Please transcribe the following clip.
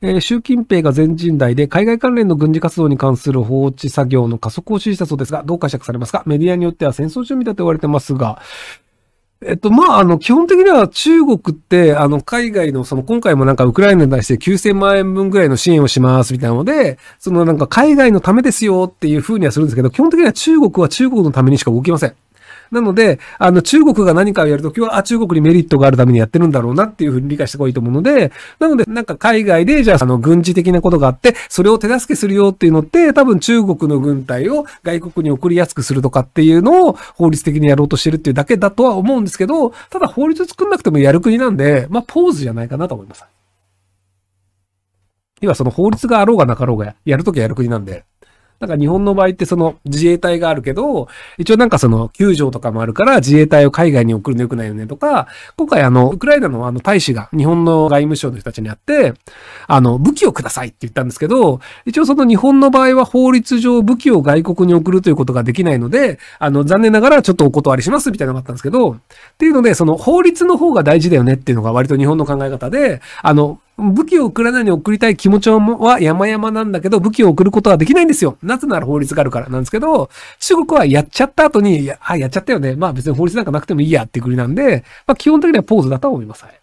えー、習近平が全人代で海外関連の軍事活動に関する放置作業の加速を指示したそうですが、どう解釈されますかメディアによっては戦争準備だと言われてますが、えっと、まあ、あの、基本的には中国って、あの、海外の、その、今回もなんかウクライナに対して9000万円分ぐらいの支援をします、みたいなので、そのなんか海外のためですよっていう風にはするんですけど、基本的には中国は中国のためにしか動きません。なので、あの、中国が何かをやるときは、あ、中国にメリットがあるためにやってるんだろうなっていうふうに理解した方がいいと思うので、なので、なんか海外で、じゃあ、あの、軍事的なことがあって、それを手助けするよっていうのって、多分中国の軍隊を外国に送りやすくするとかっていうのを法律的にやろうとしてるっていうだけだとは思うんですけど、ただ法律作んなくてもやる国なんで、まあ、ポーズじゃないかなと思います。今その法律があろうがなかろうがやるときはやる国なんで。なんか日本の場合ってその自衛隊があるけど、一応なんかその救助とかもあるから自衛隊を海外に送るのよくないよねとか、今回あの、ウクライナのあの大使が日本の外務省の人たちに会って、あの、武器をくださいって言ったんですけど、一応その日本の場合は法律上武器を外国に送るということができないので、あの、残念ながらちょっとお断りしますみたいなのがあったんですけど、っていうので、その法律の方が大事だよねっていうのが割と日本の考え方で、あの、武器をウクライナに送りたい気持ちは山々なんだけど、武器を送ることはできないんですよ。なぜなら法律があるからなんですけど、中国はやっちゃった後に、あ、やっちゃったよね。まあ別に法律なんかなくてもいいやって国なんで、まあ基本的にはポーズだとは思います。はい